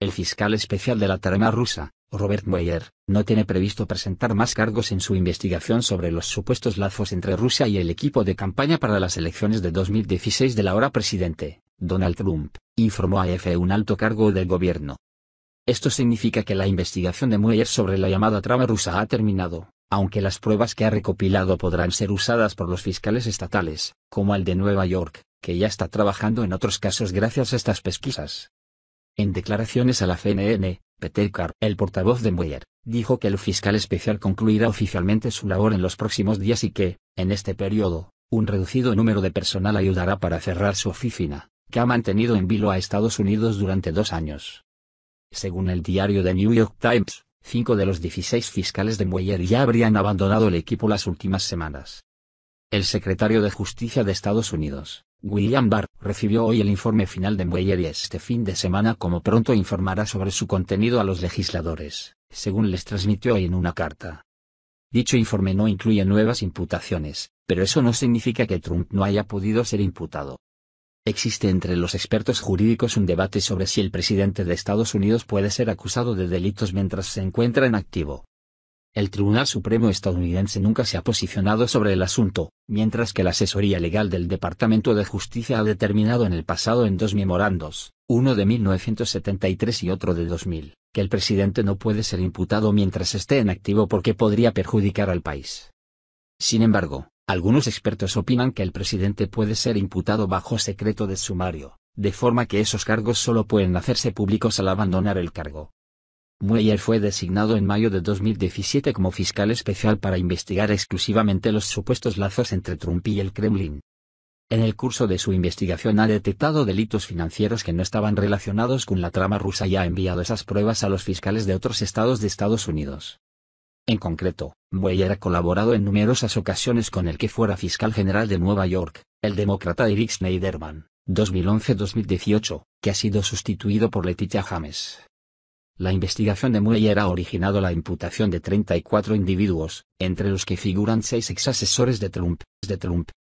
El fiscal especial de la trama rusa, Robert Mueller, no tiene previsto presentar más cargos en su investigación sobre los supuestos lazos entre Rusia y el equipo de campaña para las elecciones de 2016 la ahora presidente, Donald Trump, informó a EFE un alto cargo del gobierno. Esto significa que la investigación de Mueller sobre la llamada trama rusa ha terminado, aunque las pruebas que ha recopilado podrán ser usadas por los fiscales estatales, como el de Nueva York, que ya está trabajando en otros casos gracias a estas pesquisas. En declaraciones a la CNN, Peter Carr, el portavoz de Mueller, dijo que el fiscal especial concluirá oficialmente su labor en los próximos días y que, en este periodo, un reducido número de personal ayudará para cerrar su oficina, que ha mantenido en vilo a Estados Unidos durante dos años. Según el diario The New York Times, cinco de los 16 fiscales de Mueller ya habrían abandonado el equipo las últimas semanas. El secretario de Justicia de Estados Unidos, William Barr recibió hoy el informe final de Mueller y este fin de semana como pronto informará sobre su contenido a los legisladores, según les transmitió hoy en una carta. Dicho informe no incluye nuevas imputaciones, pero eso no significa que Trump no haya podido ser imputado. Existe entre los expertos jurídicos un debate sobre si el presidente de Estados Unidos puede ser acusado de delitos mientras se encuentra en activo. El Tribunal Supremo estadounidense nunca se ha posicionado sobre el asunto, mientras que la asesoría legal del Departamento de Justicia ha determinado en el pasado en dos memorandos, uno de 1973 y otro de 2000, que el presidente no puede ser imputado mientras esté en activo porque podría perjudicar al país. Sin embargo, algunos expertos opinan que el presidente puede ser imputado bajo secreto de sumario, de forma que esos cargos solo pueden hacerse públicos al abandonar el cargo. Mueller fue designado en mayo de 2017 como fiscal especial para investigar exclusivamente los supuestos lazos entre Trump y el Kremlin. En el curso de su investigación ha detectado delitos financieros que no estaban relacionados con la trama rusa y ha enviado esas pruebas a los fiscales de otros estados de Estados Unidos. En concreto, Mueller ha colaborado en numerosas ocasiones con el que fuera fiscal general de Nueva York, el demócrata Eric Schneiderman, 2011-2018, que ha sido sustituido por Letitia James. La investigación de Mueller ha originado la imputación de 34 individuos, entre los que figuran seis exasesores de Trump, de Trump,